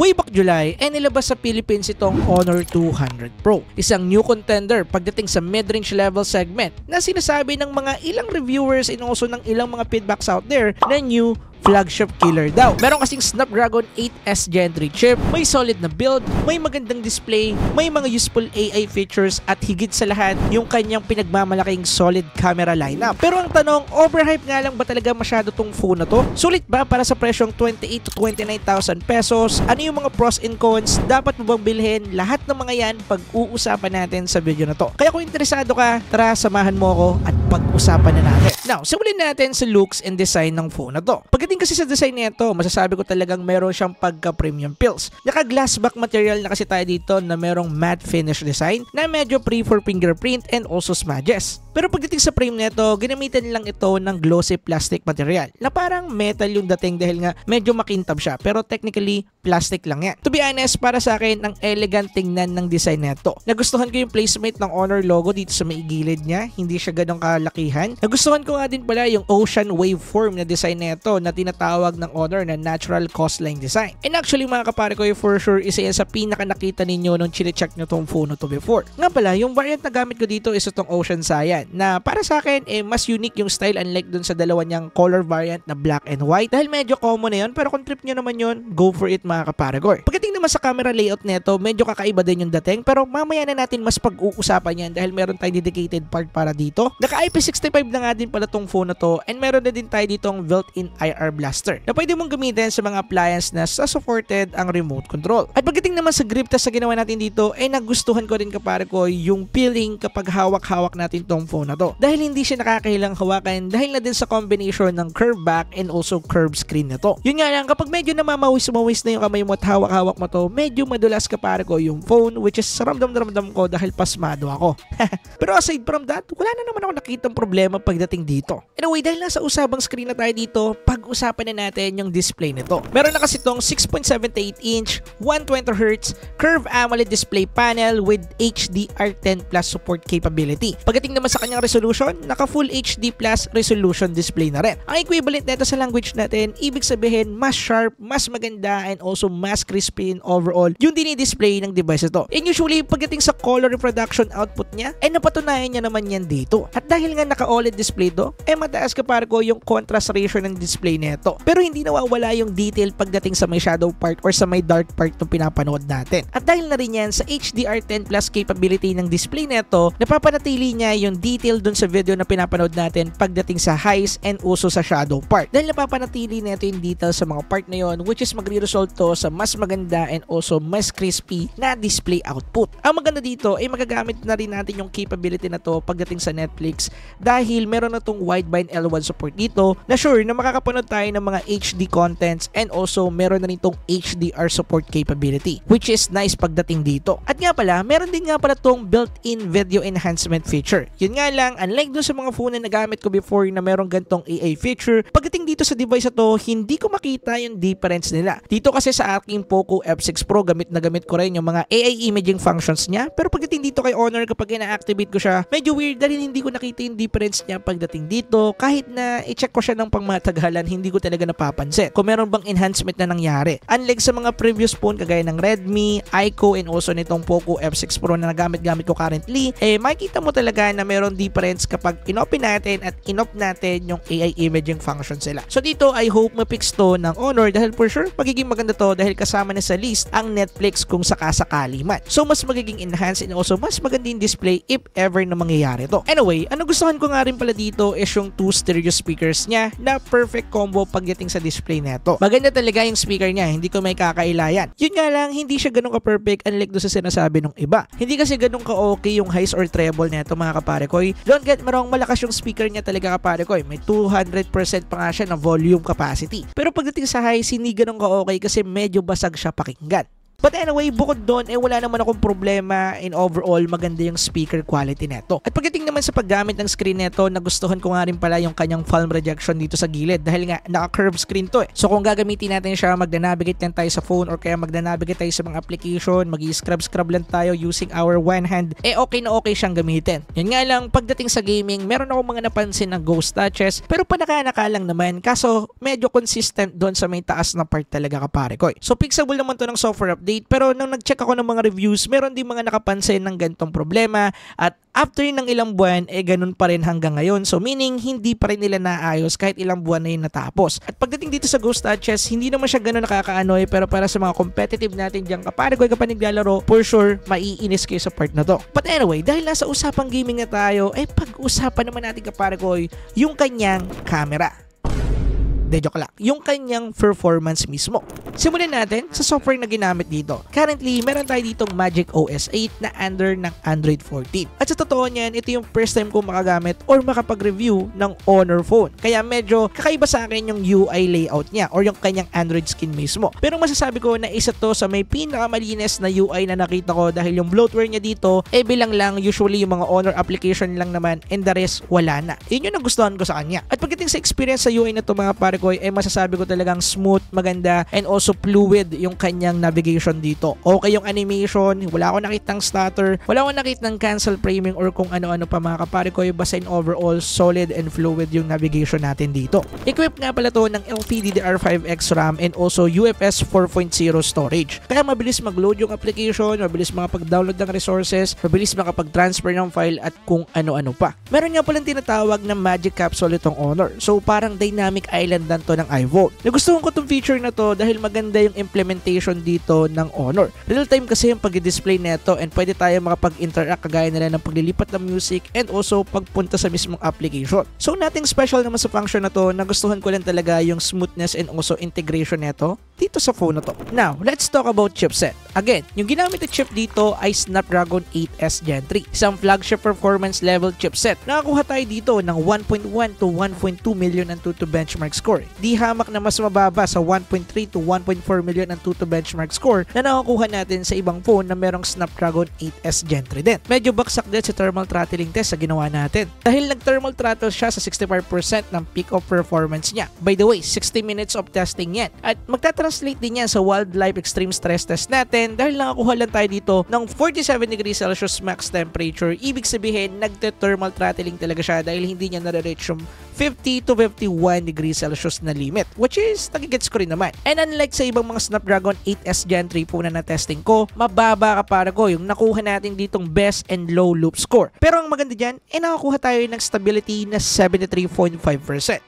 Way back July ay eh, nilabas sa Philippines itong Honor 200 Pro, isang new contender pagdating sa mid-range level segment na sinasabi ng mga ilang reviewers and also ng ilang mga feedbacks out there na new flagship killer daw. Meron kasing Snapdragon 8S Gentry chip, may solid na build, may magandang display, may mga useful AI features at higit sa lahat yung kanyang pinagmamalaking solid camera lineup. Pero ang tanong, overhype nga lang ba talaga masyado tong phone na to? Sulit ba para sa presyong 28 to 29,000 pesos? Ano yung mga pros and cons? Dapat mo bang bilhin? Lahat ng mga yan pag-uusapan natin sa video na to. Kaya kung interesado ka, tara samahan mo ako at pag-usapan na natin. Now, simulan natin sa looks and design ng phone na to. Pagdating kasi sa design nito, masasabi ko talagang meron siyang pagka-premium pills. Naka-glass back material na kasi tayo dito na merong matte finish design na medyo pre for fingerprint and also smudges. Pero pagdating sa frame nito, ginamitan lang ito ng glossy plastic material na parang metal yung dating dahil nga medyo makintab siya pero technically plastic lang yan. To be honest, para sa akin, ang elegant tingnan ng design nito. Nagustuhan ko yung placement ng Honor logo dito sa may gilid niya, hindi siya ganong kalakihan. Nagustuhan ko nga din pala yung ocean waveform na design nito na tinatawag ng Honor na natural coastline design. And actually mga kapare ko, for sure isa yan sa pinaka nakita ninyo nung chine-check nyo tong phone to before. Nga pala, yung variant na gamit ko dito is itong Ocean Saya yan na para sa akin eh, mas unique yung style unlike dun sa dalawa niyang color variant na black and white dahil medyo common na yun pero kung trip nyo naman yun go for it mga kaparagor. Pagdating naman sa camera layout nito medyo kakaiba din yung dating pero mamaya na natin mas pag-uusapan yan dahil meron tayong dedicated part para dito. Naka IP65 na nga din pala tong phone na to and meron na din tayo ditong built-in IR blaster na pwede mong gamitin sa mga appliance na sa supported ang remote control. At pagdating naman sa grip test sa ginawa natin dito eh, nagustuhan ko rin kapare ko yung feeling kapag hawak-hawak natin tong phone na to. Dahil hindi siya nakakahilang hawakan dahil na din sa combination ng curve back and also curve screen na to. Yun nga lang, kapag medyo namamawis-mawis na yung kamay mo at hawak-hawak mo to, medyo madulas ka para ko yung phone which is ramdam na ramdam ko dahil pasmado ako. Pero aside from that, wala na naman ako nakitang problema pagdating dito. Anyway, dahil nasa usabang screen na tayo dito, pag-usapan na natin yung display nito. Meron na kasi itong 6.78 inch, 120Hz, curve AMOLED display panel with HDR10 plus support capability. Pagdating naman sa kanyang resolution, naka Full HD Plus resolution display na rin. Ang equivalent nito sa language natin, ibig sabihin mas sharp, mas maganda, and also mas crispy in overall yung dinidisplay ng device ito. And usually, pagdating sa color reproduction output niya, ay eh, napatunayan niya naman yan dito. At dahil nga naka OLED display to, ay eh, mataas ka pargo yung contrast ratio ng display nito. Pero hindi nawawala yung detail pagdating sa may shadow part or sa may dark part ng pinapanood natin. At dahil na rin yan sa HDR10 Plus capability ng display nito, napapanatili niya yung detail dun sa video na pinapanood natin pagdating sa heist and uso sa shadow part. Dahil napapanatili na ito yung detail sa mga part na yon which is magre-result to sa mas maganda and also mas crispy na display output. Ang maganda dito ay magagamit na rin natin yung capability na to pagdating sa Netflix dahil meron na tong wideband L1 support dito na sure na makakapanood tayo ng mga HD contents and also meron na rin tong HDR support capability which is nice pagdating dito. At nga pala, meron din nga pala tong built-in video enhancement feature. Yun nga nga lang, unlike dun sa mga phone na nagamit ko before na merong gantong AI feature, pagdating dito sa device na to, hindi ko makita yung difference nila. Dito kasi sa aking Poco F6 Pro, gamit na gamit ko rin yung mga AI imaging functions niya. Pero pagdating dito kay Honor, kapag ina-activate ko siya, medyo weird dahil hindi ko nakita yung difference niya pagdating dito. Kahit na i-check ko siya ng pangmatagalan, hindi ko talaga napapansin kung meron bang enhancement na nangyari. Unlike sa mga previous phone kagaya ng Redmi, Ico, and also nitong Poco F6 Pro na nagamit-gamit ko currently, eh makikita mo talaga na meron merong difference kapag inopin natin at inop natin yung AI imaging function sila. So dito, I hope mapix to ng Honor dahil for sure, magiging maganda to dahil kasama na sa list ang Netflix kung sakasakali man. So mas magiging enhanced and also mas magandang display if ever na mangyayari to. Anyway, ano gustuhan ko nga rin pala dito is yung two stereo speakers niya na perfect combo pagdating sa display nito. Maganda talaga yung speaker niya, hindi ko may kakailayan. Yun nga lang, hindi siya ganun ka-perfect unlike do sa sinasabi ng iba. Hindi kasi ganun ka-okay yung highs or treble nito mga kapare ko Koy. Don't get me wrong, malakas yung speaker niya talaga kapare Koy. May 200% pa nga siya na volume capacity. Pero pagdating sa high, sinigan ng ka-okay kasi medyo basag siya pakinggan. But anyway, bukod doon, eh wala naman akong problema in overall maganda yung speaker quality nito. At pagdating naman sa paggamit ng screen nito, nagustuhan ko nga rin pala yung kanyang film rejection dito sa gilid dahil nga naka-curve screen to eh. So kung gagamitin natin siya, magna lang tayo sa phone or kaya magna tayo sa mga application, magi-scrub-scrub lang tayo using our one hand, eh okay na okay siyang gamitin. Yan nga lang, pagdating sa gaming, meron akong mga napansin ng ghost touches pero panaka panakanaka lang naman kaso medyo consistent doon sa may taas na part talaga kapare ko eh. So fixable naman to ng software update update pero nang nag-check ako ng mga reviews, meron din mga nakapansin ng ganitong problema at after ng ilang buwan, eh ganun pa rin hanggang ngayon. So meaning, hindi pa rin nila naayos kahit ilang buwan na yun natapos. At pagdating dito sa Ghost Touches, hindi naman siya ganun nakakaanoy pero para sa mga competitive natin dyan, kapag ko kapag naglalaro, for sure, maiinis kayo sa part na to. But anyway, dahil nasa usapang gaming na tayo, eh pag-usapan naman natin kapag ko yung kanyang camera. De joke lang. Yung kanyang performance mismo. Simulan natin sa software na ginamit dito. Currently, meron tayo ditong Magic OS 8 na under ng Android 14. At sa totoo niyan, ito yung first time kong makagamit or makapag-review ng Honor phone. Kaya medyo kakaiba sa akin yung UI layout niya or yung kanyang Android skin mismo. Pero masasabi ko na isa to sa may pinakamalinis na UI na nakita ko dahil yung bloatware niya dito, eh bilang lang usually yung mga Honor application lang naman and the rest wala na. Yun yung nagustuhan ko sa kanya. At pagdating sa experience sa UI na to mga pare Sequoia ay eh, masasabi ko talagang smooth, maganda, and also fluid yung kanyang navigation dito. Okay yung animation, wala akong nakitang stutter, wala akong nakitang cancel framing or kung ano-ano pa mga kapare ko. Basta in overall, solid and fluid yung navigation natin dito. Equipped nga pala to ng LPDDR5X RAM and also UFS 4.0 storage. Kaya mabilis mag-load yung application, mabilis makapag-download ng resources, mabilis makapag-transfer ng file at kung ano-ano pa. Meron nga palang tinatawag na Magic Capsule itong Honor. So parang dynamic island pinagsundan to ng iVote. Nagustuhan ko tong feature na to dahil maganda yung implementation dito ng Honor. Real time kasi yung pag-display nito and pwede tayo makapag-interact kagaya nila ng paglilipat ng music and also pagpunta sa mismong application. So nating special naman sa function na to, nagustuhan ko lang talaga yung smoothness and also integration nito dito sa phone na to. Now, let's talk about chipset. Again, yung ginamit na chip dito ay Snapdragon 8S Gen 3, isang flagship performance level chipset. Nakakuha tayo dito ng 1.1 to 1.2 million ang Antutu benchmark score. Di hamak na mas mababa sa 1.3 to 1.4 million ang Antutu benchmark score na nakakuha natin sa ibang phone na merong Snapdragon 8S Gen 3 din. Medyo baksak din sa thermal throttling test sa ginawa natin. Dahil nag-thermal throttle siya sa 65% ng peak of performance niya. By the way, 60 minutes of testing yet. At magta-translate din yan sa wildlife extreme stress test natin natin dahil nakakuha lang tayo dito ng 47 degrees Celsius max temperature. Ibig sabihin, nagte-thermal throttling talaga siya dahil hindi niya nare-reach yung 50 to 51 degrees Celsius na limit which is nagigets ko rin naman. And unlike sa ibang mga Snapdragon 8S Gen 3 po na na-testing ko, mababa ka para ko yung nakuha natin ditong best and low loop score. Pero ang maganda dyan, eh nakakuha tayo ng stability na 73.5%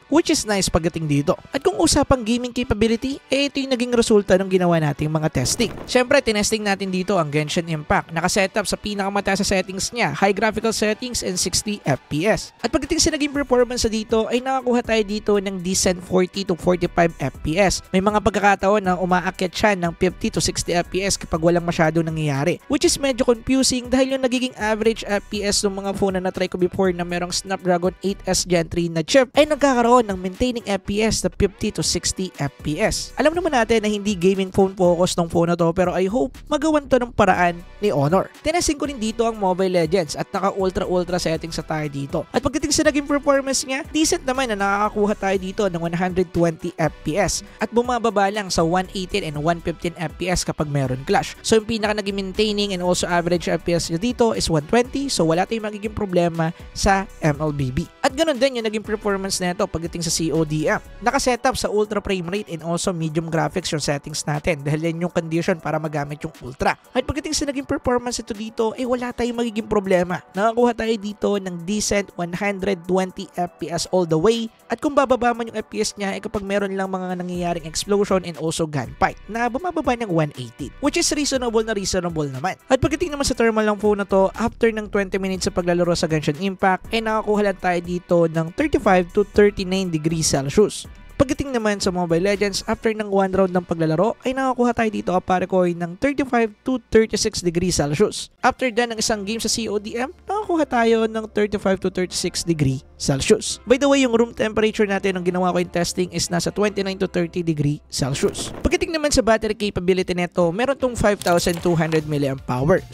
which is nice pagdating dito. At kung usapang gaming capability, eh ito yung naging resulta ng ginawa nating mga testing. Siyempre, tinesting natin dito ang Genshin Impact. Nakasetup sa pinakamataas sa settings niya, high graphical settings and 60 FPS. At pagdating sa naging performance sa dito, ay nakakuha tayo dito ng decent 40 to 45 FPS. May mga pagkakataon na umaakyat siya ng 50 to 60 FPS kapag walang masyado nangyayari. Which is medyo confusing dahil yung nagiging average FPS ng mga phone na na-try ko before na merong Snapdragon 8S Gen 3 na chip ay nagkakaroon ng maintaining FPS na 50 to 60 FPS. Alam naman natin na hindi gaming phone focus ng phone na to pero I hope magawan to ng paraan ni Honor. Tinasin ko rin dito ang Mobile Legends at naka ultra ultra settings sa tayo dito. At pagdating sa naging performance niya, di recent naman na nakakakuha tayo dito ng 120 FPS at bumababa lang sa 118 and 115 FPS kapag meron clash. So yung pinaka naging maintaining and also average FPS niya dito is 120 so wala tayong magiging problema sa MLBB. At ganun din yung naging performance nito pagdating sa CODM. Nakasetup sa ultra frame rate and also medium graphics yung settings natin dahil yan yung condition para magamit yung ultra. At pagdating sa naging performance ito dito, eh wala tayong magiging problema. Nakakuha tayo dito ng decent 120 FPS all the way at kung bababa man yung FPS niya ay eh, kapag meron lang mga nangyayaring explosion and also gunfight na bumababa ng 180 which is reasonable na reasonable naman. At pagdating naman sa thermal ng phone na to, after ng 20 minutes sa paglalaro sa Genshin Impact ay eh, nakakuha lang tayo dito ng 35 to 39 degrees Celsius. Pagdating naman sa Mobile Legends, after ng one round ng paglalaro, ay nakakuha tayo dito kapare ah, ko eh, ng 35 to 36 degrees Celsius. After then, ng isang game sa CODM, nakakuha tayo ng 35 to 36 degree Celsius. By the way, yung room temperature natin ng ginawa ko yung testing is nasa 29 to 30 degree Celsius. Pagdating naman sa battery capability nito, meron tong 5,200 mAh.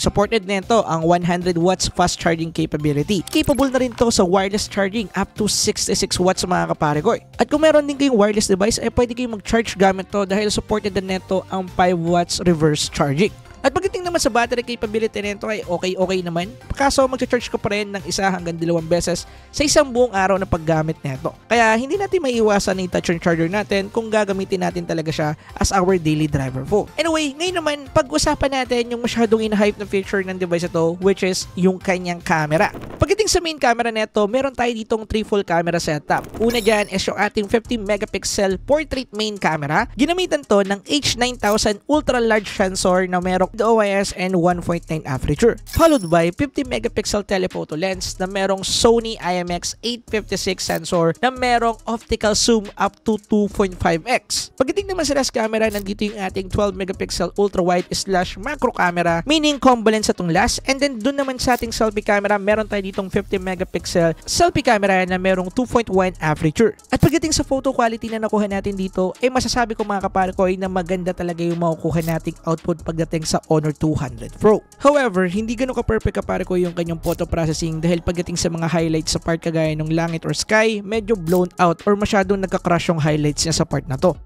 Supported nito ang 100 watts fast charging capability. Capable na rin to sa wireless charging up to 66 watts mga kapare ko. Eh. At kung meron din kayong wireless device, ay eh, pwede kayong mag-charge gamit to dahil supported na nito ang 5 watts reverse charging. At pagdating naman sa battery capability nito ay okay-okay naman. Kaso magcha-charge ko pa rin ng isa hanggang dalawang beses sa isang buong araw na paggamit nito. Kaya hindi natin maiiwasan ni touch charger natin kung gagamitin natin talaga siya as our daily driver phone. Anyway, ngayon naman pag-usapan natin yung masyadong in-hype na feature ng device ito which is yung kanyang camera. Pagdating sa main camera nito, meron tayo ditong trifold camera setup. Una diyan is yung ating 50 megapixel portrait main camera. Ginamitan to ng H9000 ultra large sensor na meron stock OIS and 1.9 aperture. Followed by 50 megapixel telephoto lens na merong Sony IMX856 sensor na merong optical zoom up to 2.5x. Pagdating naman sa rest camera, nandito yung ating 12 megapixel ultra wide slash macro camera meaning combalance sa itong last and then dun naman sa ating selfie camera meron tayo ditong 50 megapixel selfie camera na merong 2.1 aperture. At pagdating sa photo quality na nakuha natin dito, eh masasabi ko mga ay na maganda talaga yung makukuha nating output pagdating sa sa Honor 200 Pro. However, hindi ganun ka-perfect kapare ko yung kanyang photo processing dahil pagdating sa mga highlights sa part kagaya ng langit or sky, medyo blown out or masyadong nagka-crash yung highlights niya sa part na to.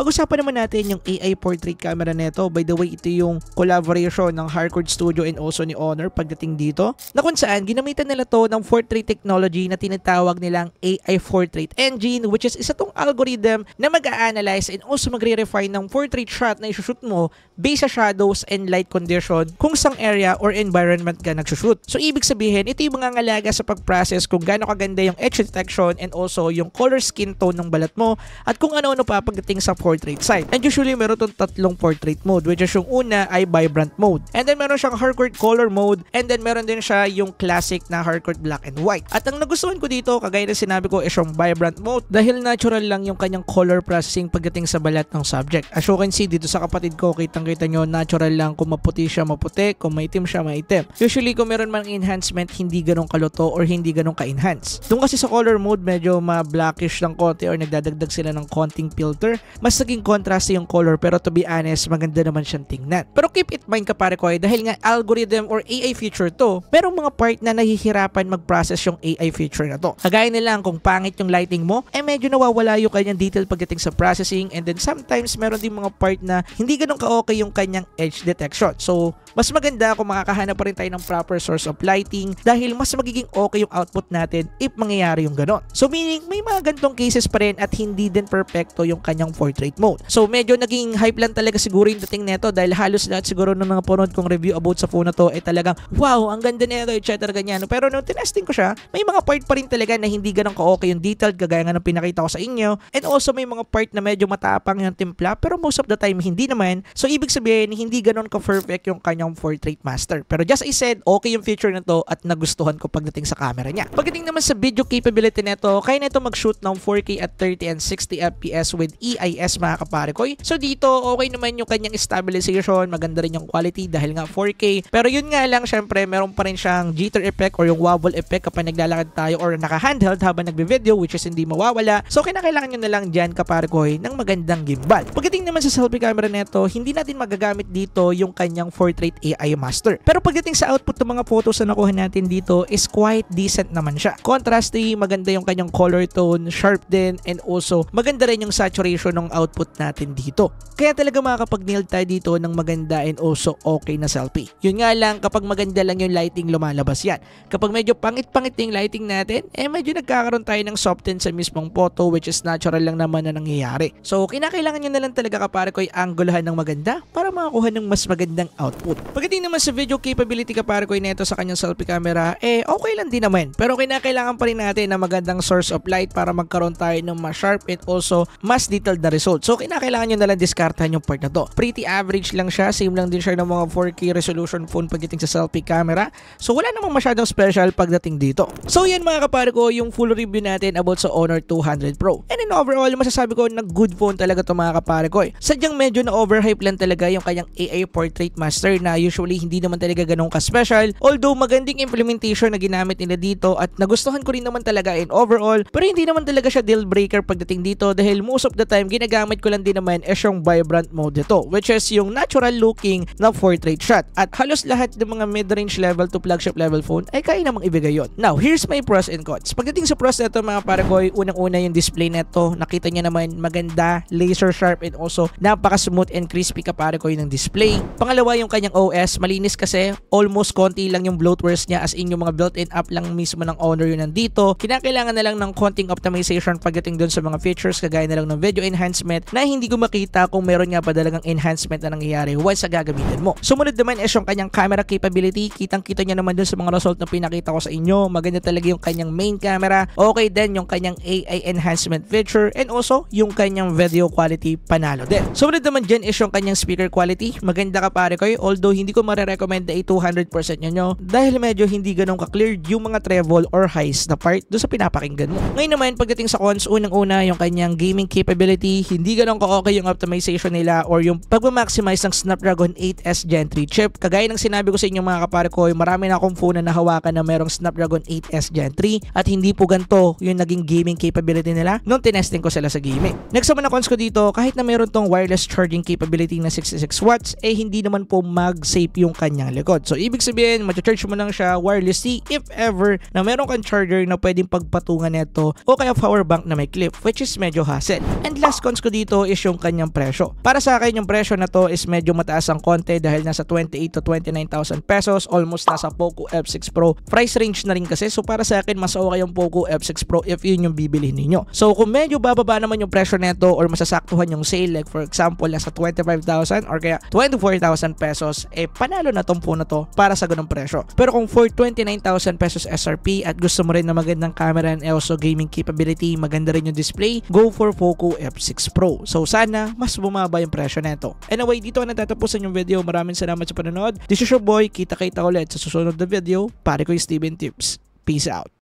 Pag-usapan naman natin yung AI portrait camera nito. By the way, ito yung collaboration ng Harcourt Studio and also ni Honor pagdating dito na kung saan ginamitan nila to ng portrait technology na tinatawag nilang AI portrait engine which is isa tong algorithm na mag-a-analyze and also magre-refine ng portrait shot na isushoot mo based sa shadows and light condition kung sang area or environment ka nagsushoot. So ibig sabihin, ito yung mga ngalaga sa pag-process kung gaano kaganda yung edge detection and also yung color skin tone ng balat mo at kung ano-ano pa pagdating sa portrait portrait side. And usually meron tong tatlong portrait mode which is yung una ay vibrant mode. And then meron siyang hardcore color mode and then meron din siya yung classic na hardcore black and white. At ang nagustuhan ko dito kagaya na sinabi ko is yung vibrant mode dahil natural lang yung kanyang color processing pagdating sa balat ng subject. As you can see dito sa kapatid ko kitang kita nyo natural lang kung maputi siya maputi, kung maitim siya maitim. Usually kung meron mang enhancement hindi ganong kaluto or hindi ganong ka-enhance. Doon kasi sa color mode medyo ma-blackish lang konti or nagdadagdag sila ng konting filter. Mas mas naging contrast yung color pero to be honest, maganda naman siyang tingnan. Pero keep it mind kapare ko eh, dahil nga algorithm or AI feature to, merong mga part na nahihirapan mag-process yung AI feature na to. Kagaya nila kung pangit yung lighting mo, eh medyo nawawala yung kanyang detail pagdating sa processing and then sometimes meron din mga part na hindi ganun ka-okay yung kanyang edge detection. So, mas maganda kung makakahanap pa rin tayo ng proper source of lighting dahil mas magiging okay yung output natin if mangyayari yung ganon. So meaning may mga gantong cases pa rin at hindi din perfecto yung kanyang 4 portrait mode. So medyo naging hype lang talaga siguro yung dating nito dahil halos lahat siguro ng mga punod kong review about sa phone na to ay eh, talagang wow, ang ganda nito, etc. ganyan. Pero nung tinesting ko siya, may mga part pa rin talaga na hindi ganun ka-okay yung detailed kagaya nga ng pinakita ko sa inyo. And also may mga part na medyo matapang yung timpla pero most of the time hindi naman. So ibig sabihin hindi ganun ka-perfect yung kanyang portrait master. Pero just I said, okay yung feature na to at nagustuhan ko pagdating sa camera niya. Pagdating naman sa video capability nito, kaya nito mag-shoot ng 4K at 30 and 60 FPS with EIS FPS mga kapare ko. So dito okay naman yung kanyang stabilization, maganda rin yung quality dahil nga 4K. Pero yun nga lang syempre meron pa rin siyang jitter effect or yung wobble effect kapag naglalakad tayo or naka-handheld habang nagbe-video which is hindi mawawala. So kinakailangan nyo na lang diyan kapare ko ng magandang gimbal. Pagdating naman sa selfie camera nito, hindi natin magagamit dito yung kanyang portrait AI master. Pero pagdating sa output ng mga photos na nakuha natin dito is quite decent naman siya. Contrasty, maganda yung kanyang color tone, sharp din, and also maganda rin yung saturation ng output natin dito. Kaya talaga makakapag-nail tayo dito ng maganda and also okay na selfie. Yun nga lang, kapag maganda lang yung lighting, lumalabas yan. Kapag medyo pangit-pangit yung lighting natin, eh medyo nagkakaroon tayo ng soften sa mismong photo which is natural lang naman na nangyayari. So, kinakailangan nyo na lang talaga kapare ko yung anggulahan ng maganda para makakuha ng mas magandang output. Pagdating naman sa video capability kapare ko nito sa kanyang selfie camera, eh okay lang din naman. Pero kinakailangan pa rin natin na magandang source of light para magkaroon tayo ng mas sharp and also mas detailed na result old. So kinakailangan nyo nalang diskartahan yung part na to. Pretty average lang siya. Same lang din siya ng mga 4K resolution phone pagdating sa selfie camera. So wala namang masyadong special pagdating dito. So yan mga kapare ko yung full review natin about sa Honor 200 Pro. And in overall masasabi ko na good phone talaga to mga kapare ko. Eh. Sadyang medyo na overhype lang talaga yung kanyang AI Portrait Master na usually hindi naman talaga ganun ka-special. Although magandang implementation na ginamit nila dito at nagustuhan ko rin naman talaga in overall pero hindi naman talaga siya deal breaker pagdating dito dahil most of the time ginagamit ginagamit ko lang din naman is yung vibrant mode nito which is yung natural looking na portrait shot. At halos lahat ng mga mid-range level to flagship level phone ay kaya namang ibigay yon. Now, here's my pros and cons. Pagdating sa pros nito mga paragoy, unang-una yung display nito. Nakita niya naman maganda, laser sharp and also napaka-smooth and crispy ka paragoy ng display. Pangalawa yung kanyang OS, malinis kasi almost konti lang yung bloatwares niya as in yung mga built-in app lang mismo ng owner yun nandito. Kinakailangan na lang ng konting optimization pagdating doon sa mga features kagaya na lang ng video enhancement enhancement na hindi ko makita kung meron nga pa talagang enhancement na nangyayari once sa gagamitin mo. Sumunod naman is yung kanyang camera capability. Kitang-kita niya naman dun sa mga result na pinakita ko sa inyo. Maganda talaga yung kanyang main camera. Okay din yung kanyang AI enhancement feature and also yung kanyang video quality panalo din. Sumunod naman dyan is yung kanyang speaker quality. Maganda ka pare ko eh. although hindi ko marerecommend na 200% nyo dahil medyo hindi ganun ka-clear yung mga travel or highs na part do sa pinapakinggan mo. Ngayon naman pagdating sa cons, unang-una yung kanyang gaming capability, hindi ganun ka-okay yung optimization nila or yung pag-maximize ng Snapdragon 8S Gen 3 chip. Kagaya ng sinabi ko sa inyo mga kapare ko, marami na akong phone na nahawakan na merong Snapdragon 8S Gen 3 at hindi po ganito yung naging gaming capability nila nung tinesting ko sila sa gaming. Next na cons ko dito, kahit na meron tong wireless charging capability na 66 watts, eh hindi naman po mag-save yung kanyang likod. So ibig sabihin, ma-charge mo lang siya wirelessly if ever na meron kang charger na pwedeng pagpatungan nito o kaya power bank na may clip which is medyo hassle. And last cons preference ko dito is yung kanyang presyo. Para sa akin, yung presyo na to is medyo mataas ang konti dahil nasa 28 to 29,000 pesos, almost nasa Poco F6 Pro. Price range na rin kasi, so para sa akin, mas okay yung Poco F6 Pro if yun yung bibili ninyo. So kung medyo bababa naman yung presyo nito or masasaktuhan yung sale, like for example, nasa 25,000 or kaya 24,000 pesos, eh panalo na tong phone na to para sa ganung presyo. Pero kung for 29,000 pesos SRP at gusto mo rin na magandang camera and also gaming capability, maganda rin yung display, go for Poco F6 Pro. So sana mas bumaba yung presyo nito. Anyway, dito na natatapusan yung video. Maraming salamat sa panonood. This is your boy. Kita-kita ulit sa susunod na video. Pare ko yung Steven Tips. Peace out.